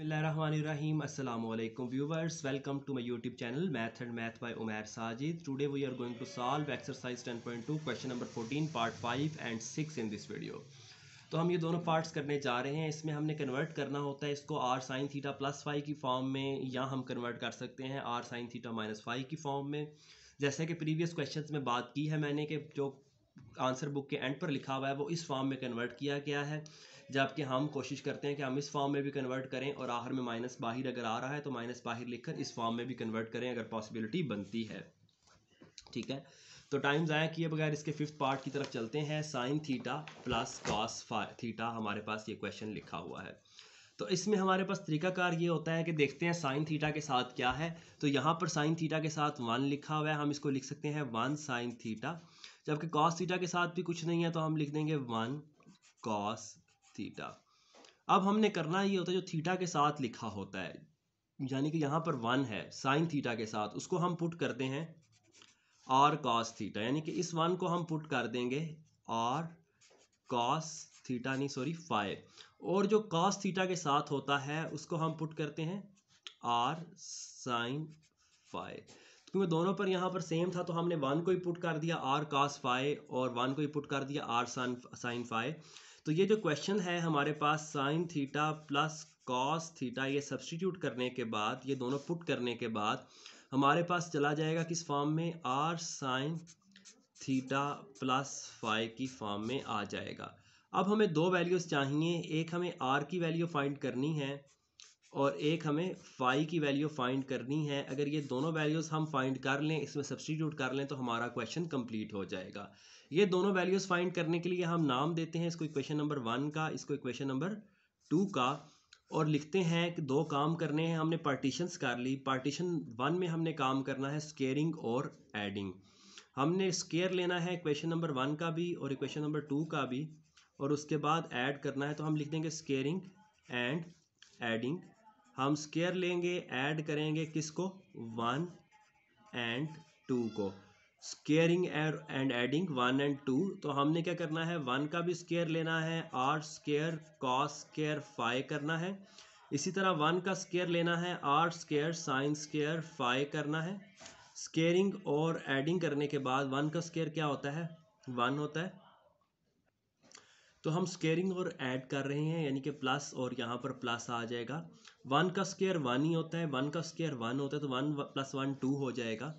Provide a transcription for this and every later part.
अस्सलाम वालेकुम viewers welcome to my YouTube channel math and math by Umar Sajid today we are going to solve exercise 10.2 question number 14 part 5 and 6 in this video तो हम ये दोनों parts करने जा रहे हैं इसमें हमने कन्वर्ट करना होता है इसको R sine theta plus five की फॉर्म में या हम कन्वर्ट कर सकते हैं R sine theta minus five की फॉर्म में जैसे कि प्रीवियस क्वेश्चन में बात की है मैंने कि जो आंसर बुक के एंड पर लिखा हुआ है वो इस फॉर्म में कन्वर्ट किया गया है जबकि हम कोशिश करते हैं कि हम इस फॉर्म में भी कन्वर्ट करें और आखिर में माइनस बाहर अगर आ रहा है तो माइनस बाहर लिखकर इस फॉर्म में भी कन्वर्ट करें अगर पॉसिबिलिटी बनती है ठीक है तो टाइम ज़ाया किए बगैर इसके फिफ्थ पार्ट की तरफ चलते हैं sine theta plus cos theta हमारे पास ये क्वेश्चन लिखा हुआ है तो इसमें हमारे पास तरीकाकार ये होता है कि देखते हैं साइन थीटा के साथ क्या है तो यहाँ पर साइन थीटा के साथ वन लिखा हुआ है हम इसको लिख सकते हैं वन साइन थीटा जबकि कॉस थीटा के साथ भी कुछ नहीं है तो हम लिख देंगे वन कॉस थीटा अब हमने करना ये होता है जो थीटा के साथ लिखा होता है यानी कि यहाँ पर वन है साइन थीटा के साथ उसको हम पुट करते हैं आर कॉस थीटा यानी कि इस वन को हम पुट कर देंगे आर कॉस थीटा नहीं सॉरी फाइव और जो कॉस थीटा के साथ होता है उसको हम पुट करते हैं आर साइन फाइव क्योंकि दोनों पर यहाँ पर सेम था तो हमने वन को ही पुट कर दिया आर कास फाइ और वन को ही पुट कर दिया आर साइन साइन फाइ तो ये जो क्वेश्चन है हमारे पास sine theta plus cos theta ये सब्सटीट्यूट करने के बाद ये दोनों पुट करने के बाद हमारे पास चला जाएगा किस फॉर्म में R sine theta plus five की फॉर्म में आ जाएगा अब हमें दो वैल्यूज़ चाहिए एक हमें आर की वैल्यू फाइंड करनी है और एक हमें फाई की वैल्यू फाइंड करनी है अगर ये दोनों वैल्यूज़ हम फाइंड कर लें इसमें सब्सटीट्यूट कर लें तो हमारा क्वेश्चन कंप्लीट हो जाएगा ये दोनों वैल्यूज़ फाइंड करने के लिए हम नाम देते हैं इसको इक्वेशन नंबर वन का इसको इक्वेशन नंबर टू का और लिखते हैं कि दो काम करने हैं हमने पार्टीशंस कर ली पार्टीशन वन में हमने काम करना है स्केयरिंग और एडिंग हमने स्केयर लेना है इक्वेशन नंबर वन का भी और इक्वेशन नंबर टू का भी और उसके बाद ऐड करना है तो हम लिख देंगे स्केयरिंग एंड एडिंग हम स्केयर लेंगे ऐड करेंगे किसको वन एंड टू को squaring and adding one and two तो हमने क्या करना है वन का भी स्केयर लेना है R square cos square five करना है इसी तरह वन का स्केयर लेना है R square sine square five करना है स्केयरिंग और एडिंग करने के बाद वन का स्केयर क्या होता है वन होता है तो हम स्केयरिंग और ऐड कर रहे हैं यानी कि प्लस और यहाँ पर प्लस आ जाएगा वन का स्केयर वन ही होता है वन का स्केयर वन होता है तो वन प्लस वन टू हो जाएगा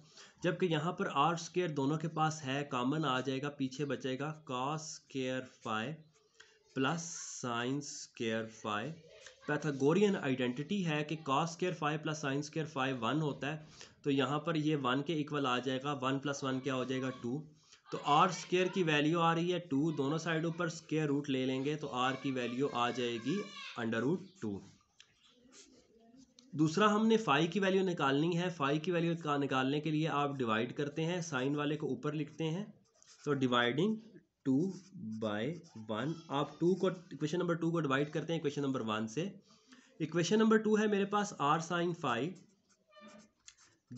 जबकि यहाँ पर आर स्केयर दोनों के पास है कॉमन आ जाएगा पीछे बचेगा cos square five plus sines square five Pythagorean identity है कि cos square five plus sines square five one होता है तो यहाँ पर ये वन के इक्वल आ जाएगा वन प्लस वन क्या हो जाएगा टू तो आर स्केयर की वैल्यू आ रही है टू दोनों साइडों पर स्केयर रूट ले लेंगे तो आर की वैल्यू आ जाएगी अंडर रूट टू दूसरा हमने फाइव की वैल्यू निकालनी है फाइव की वैल्यू निकालने के लिए आप डिवाइड करते हैं साइन वाले को ऊपर लिखते हैं तो डिवाइडिंग टू बाय वन आप टू को इक्वेशन नंबर टू को डिवाइड करते हैं इक्वेशन नंबर वन से इक्वेशन नंबर टू है मेरे पास आर साइन फाइव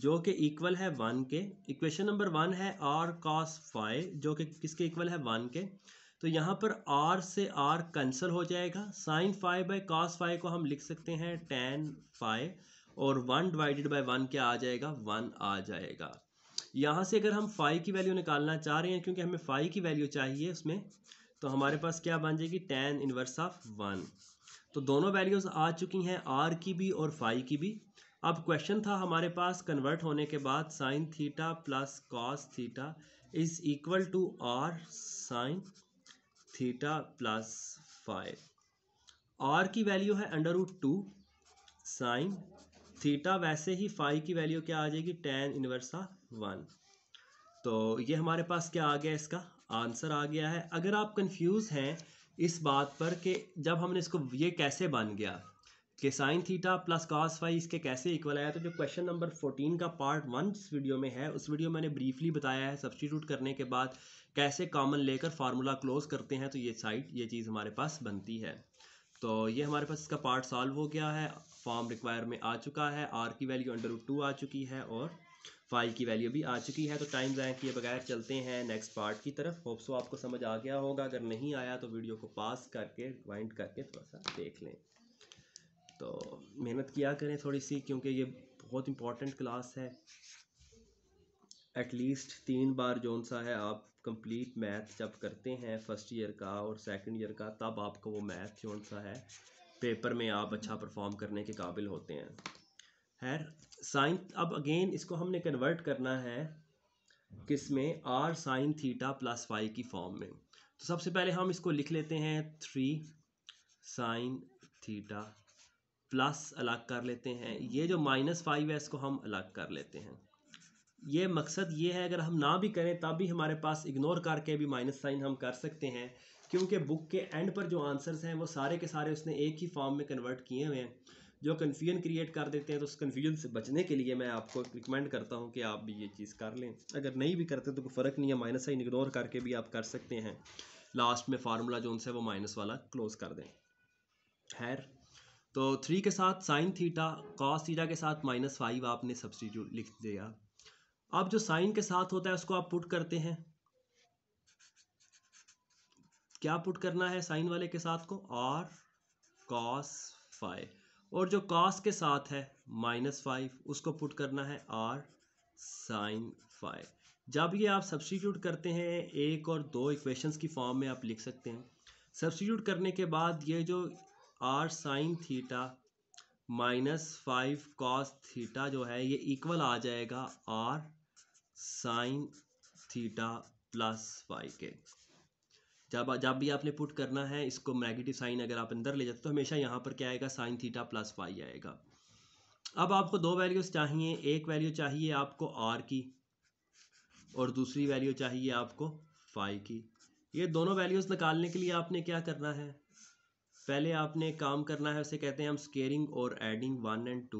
जो कि इक्वल है वन के इक्वेशन नंबर वन है आर कॉस फाइव जो कि किसके इक्वल है वन के तो यहाँ पर आर से आर कैंसल हो जाएगा sine five by cos five को हम लिख सकते हैं टेन फाइव और वन डिवाइडेड बाई वन क्या आ जाएगा वन आ जाएगा यहाँ से अगर हम फाइव की वैल्यू निकालना चाह रहे हैं क्योंकि हमें फाइव की वैल्यू चाहिए उसमें तो हमारे पास क्या बन जाएगी टेन इनवर्स ऑफ वन तो दोनों वैल्यूज़ आ चुकी हैं आर की भी और फाइव की भी अब क्वेश्चन था हमारे पास कन्वर्ट होने के बाद sine theta plus cos theta is equal to R sine theta plus five R की वैल्यू है under root two sine theta वैसे ही फाइव की वैल्यू क्या आ जाएगी टेन इनवर्सा वन तो ये हमारे पास क्या आ गया इसका आंसर आ गया है अगर आप कंफ्यूज हैं इस बात पर कि जब हमने इसको ये कैसे बन गया कि sine theta plus cos phi इसके कैसे इक्वल आया तो जो क्वेश्चन नंबर फोर्टीन का पार्ट वन जिस वीडियो में है उस वीडियो मैंने ब्रीफली बताया है सब्सटीट्यूट करने के बाद कैसे कॉमन लेकर फार्मूला क्लोज करते हैं तो ये साइड ये चीज़ हमारे पास बनती है तो ये हमारे पास इसका पार्ट सॉल्व हो गया है फॉर्म रिक्वायर में आ चुका है आर की वैल्यू अंडर टू आ चुकी है और फाइव की वैल्यू भी आ चुकी है तो टाइम जाए किए बगैर चलते हैं नेक्स्ट पार्ट की तरफ होप्सो आपको समझ आ गया होगा अगर नहीं आया तो वीडियो को पास करके वाइंड करके थोड़ा सा देख लें तो मेहनत किया करें थोड़ी सी क्योंकि ये बहुत इम्पोर्टेंट क्लास है एटलीस्ट तीन बार जौन सा है आप कंप्लीट मैथ जब करते हैं फर्स्ट ईयर का और सेकंड ईयर का तब आपको वो मैथ जौन सा है पेपर में आप अच्छा परफॉर्म करने के काबिल होते हैं खैर साइंस अब अगेन इसको हमने कन्वर्ट करना है किस में R sine theta plus Y की फॉर्म में तो सबसे पहले हम इसको लिख लेते हैं थ्री साइन थीटा प्लस अलग कर लेते हैं ये जो माइनस फाइव है इसको हम अलग कर लेते हैं ये मकसद ये है अगर हम ना भी करें तब भी हमारे पास इग्नोर करके भी माइनस साइन हम कर सकते हैं क्योंकि बुक के एंड पर जो आंसर्स हैं वो सारे के सारे उसने एक ही फॉर्म में कन्वर्ट किए हुए हैं जो कन्फ्यूजन क्रिएट कर देते हैं तो उस कन्फ्यूजन से बचने के लिए मैं आपको रिकमेंड करता हूँ कि आप भी ये चीज़ कर लें अगर नहीं भी करते तो कोई फ़र्क नहीं है माइनस साइन इग्नोर करके भी आप कर सकते हैं लास्ट में फार्मूला जो उनसे वो माइनस वाला क्लोज़ कर दें खैर तो थ्री के साथ साइन थीटा कॉस थीटा के साथ माइनस फाइव आपने सब्सटीट्यूट लिख दिया अब जो साइन के साथ होता है उसको आप पुट करते हैं क्या पुट करना है साइन वाले के साथ को और कॉस फाइव और जो कॉस के साथ है माइनस फाइव उसको पुट करना है आर साइन फाइव जब ये आप सब्सटीट्यूट करते हैं एक और दो इक्वेशंस की फॉर्म में आप लिख सकते हैं सब्सटीट्यूट करने के बाद ये जो R sine theta minus five cos theta जो है ये इक्वल आ जाएगा R sine theta plus five के जब जब भी आपने पुट करना है इसको नेगेटिव साइन अगर आप अंदर ले जाते तो हमेशा यहाँ पर क्या आएगा साइन थीटा प्लस फाइव आएगा अब आपको दो वैल्यूज़ चाहिए एक वैल्यू चाहिए आपको आर की और दूसरी वैल्यू चाहिए आपको फाइव की ये दोनों वैल्यूज़ निकालने के लिए आपने क्या करना है पहले आपने काम करना है उसे कहते हैं हम स्केयरिंग और adding one and two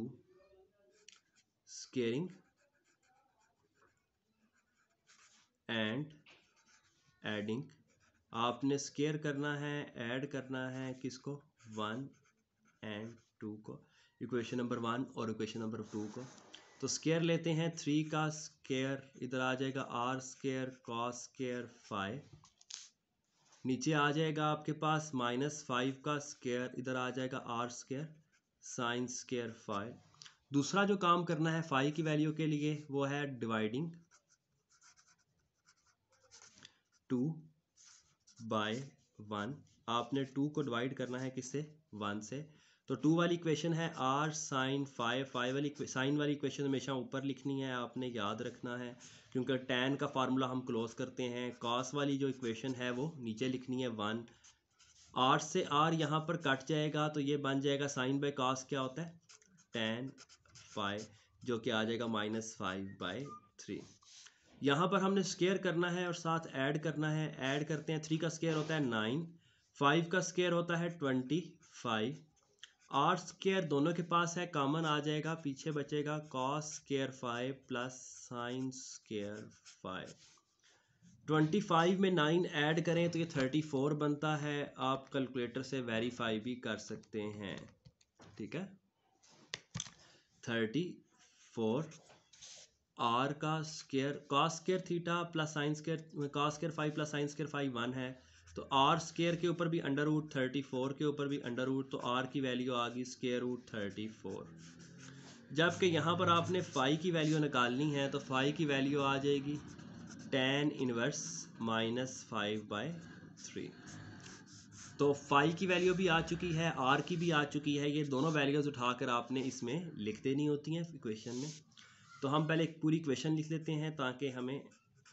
squaring and adding आपने स्केयर करना है ऐड करना है किसको वन एंड टू को इक्वेशन नंबर वन और इक्वेशन नंबर टू को तो स्केयर लेते हैं थ्री का स्केयर इधर आ जाएगा R square cos square five नीचे आ जाएगा आपके पास माइनस फाइव का स्केयर इधर आ जाएगा R square sine square five दूसरा जो काम करना है फाइव की वैल्यू के लिए वो है डिवाइडिंग टू बाय वन आपने टू को डिवाइड करना है किससे वन से तो टू वाली इक्वेशन है आर साइन फाइव फाइव वाली साइन वाली इक्वेशन हमेशा ऊपर लिखनी है आपने याद रखना है क्योंकि टेन का फार्मूला हम क्लोज करते हैं कॉस वाली जो इक्वेशन है वो नीचे लिखनी है वन आर से आर यहाँ पर कट जाएगा तो ये बन जाएगा साइन बाई कॉस क्या होता है टेन फाइव जो कि आ जाएगा माइनस फाइव बाई थ्री यहाँ पर हमने स्केयर करना है और साथ ऐड करना है ऐड करते हैं थ्री का स्केयर होता है नाइन फाइव का स्केयर होता है ट्वेंटी फाइव आर स्केयर दोनों के पास है कॉमन आ जाएगा पीछे बचेगा cos square five plus sine square five twenty five में नाइन ऐड करें तो ये थर्टी फोर बनता है आप कैलकुलेटर से वेरीफाई भी कर सकते हैं ठीक है थर्टी फोर आर का square cos square theta plus sine square cos square five plus sine square five one है तो आर स्केयर के ऊपर भी अंडर रूट थर्टी फोर के ऊपर भी अंडर रूट तो आर की वैल्यू आ गई स्केयर रूट थर्टी फोर जबकि यहाँ पर आपने फाइव की वैल्यू निकालनी है तो फाइव की वैल्यू आ जाएगी tan inverse minus five by three तो फाइव की वैल्यू भी आ चुकी है आर की भी आ चुकी है ये दोनों वैल्यूज़ उठाकर आपने इसमें लिख देनी होती हैं इक्वेशन में तो हम पहले एक पूरी इक्वेशन लिख लेते हैं ताकि हमें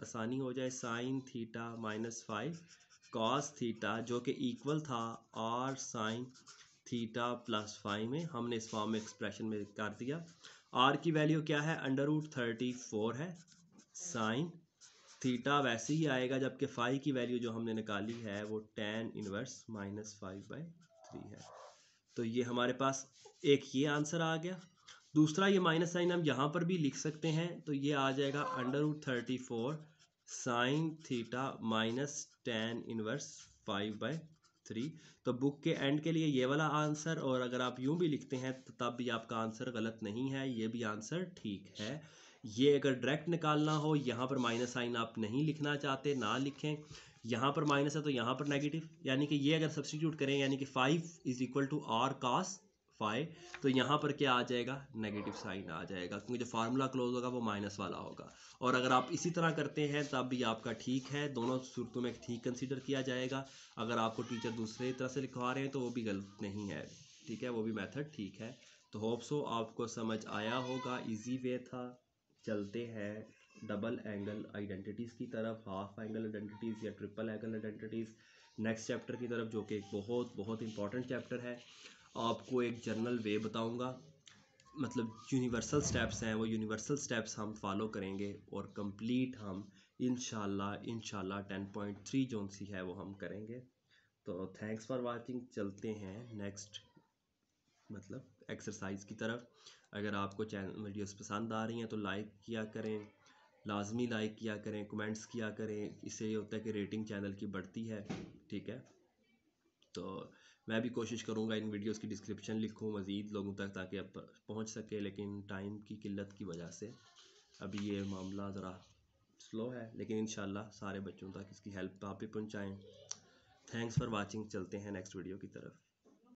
आसानी हो जाए sine theta minus five cos theta जो कि इक्वल था R sine theta plus five में हमने इस फॉर्म में एक्सप्रेशन में कर दिया आर की वैल्यू क्या है अंडर रूट थर्टी फोर है साइन थीटा वैसे ही आएगा जबकि फाइव की वैल्यू जो हमने निकाली है वो tan inverse minus five by three है तो ये हमारे पास एक ये आंसर आ गया दूसरा ये माइनस साइन हम यहाँ पर भी लिख सकते हैं तो ये आ जाएगा under root thirty four sine theta minus tan inverse five by three तो बुक के एंड के लिए ये वाला आंसर और अगर आप यूं भी लिखते हैं तो तब भी आपका आंसर गलत नहीं है ये भी आंसर ठीक है ये अगर डायरेक्ट निकालना हो यहाँ पर माइनस साइन आप नहीं लिखना चाहते ना लिखें यहाँ पर माइनस है तो यहाँ पर नेगेटिव यानी कि ये अगर सब्सटीट्यूट करें यानी कि five is equal to R cos five तो यहाँ पर क्या आ जाएगा नेगेटिव साइन आ जाएगा क्योंकि जो फार्मूला क्लोज होगा वो माइनस वाला होगा और अगर आप इसी तरह करते हैं तब भी आपका ठीक है दोनों सूरतों में ठीक कंसिडर किया जाएगा अगर आपको टीचर दूसरे तरह से लिखवा रहे हैं तो वो भी गलत नहीं है ठीक है वो भी मैथड ठीक है तो होप सो आपको समझ आया होगा ईजी वे था चलते हैं डबल एंगल आइडेंटिटीज़ की तरफ हाफ एंगल आइडेंटिटीज़ या triple angle identities next chapter की तरफ जो कि एक बहुत बहुत इंपॉर्टेंट चैप्टर है आपको एक जनरल वे बताऊंगा मतलब यूनिवर्सल स्टेप्स हैं वो यूनिवर्सल स्टेप्स हम फॉलो करेंगे और कंप्लीट हम इन शाला टेन पॉइंट थ्री जोन सी है वो हम करेंगे तो थैंक्स फॉर वाचिंग चलते हैं नेक्स्ट मतलब एक्सरसाइज की तरफ अगर आपको चैनल वीडियोस पसंद आ रही हैं तो लाइक किया करें लाजमी लाइक किया करें कमेंट्स किया करें इससे ये होता है कि रेटिंग चैनल की बढ़ती है ठीक है तो मैं भी कोशिश करूँगा इन वीडियोज़ की डिस्क्रिप्शन लिखूँ मज़ीद लोगों तक ताकि आप पहुँच सके लेकिन टाइम की किल्लत की वजह से अभी ये मामला ज़रा स्लो है लेकिन इन सारे बच्चों तक इसकी हेल्प आप ही पहुँचाएँ थैंक्स फॉर वॉचिंग चलते हैं नेक्स्ट वीडियो की तरफ